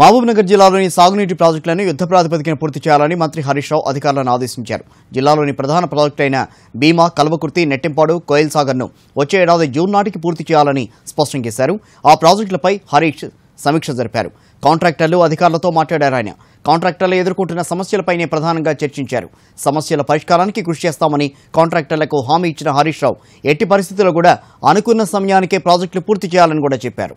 మహబూబ్నగర్ జిల్లాలోని సాగునీటి ప్రాజెక్టులను యుద్ద ప్రాతిపదికన పూర్తి చేయాలని మంత్రి హరీష్ రావు అధికారులను ఆదేశించారు జిల్లాలోని ప్రధాన ప్రాజెక్టులైన భీమా కల్వకుర్తి నెట్టింపాడు కోయల్ సాగర్ను వచ్చే ఏడాది జూన్ నాటికి పూర్తి చేయాలని స్పష్టం చేశారు ఆ ప్రాజెక్టులపై హరీష్ సమీక్ష జరిపారు కాంట్రాక్టర్లు అధికారులతో మాట్లాడారు ఆయన కాంట్రాక్టర్లు ఎదుర్కొంటున్న సమస్యలపైనే ప్రధానంగా చర్చించారు సమస్యల పరిష్కారానికి కృషి చేస్తామని కాంట్రాక్టర్లకు హామీ ఇచ్చిన హరీష్ రావు ఎట్టి పరిస్థితుల్లో కూడా అనుకున్న సమయానికే ప్రాజెక్టులు పూర్తి చేయాలని కూడా చెప్పారు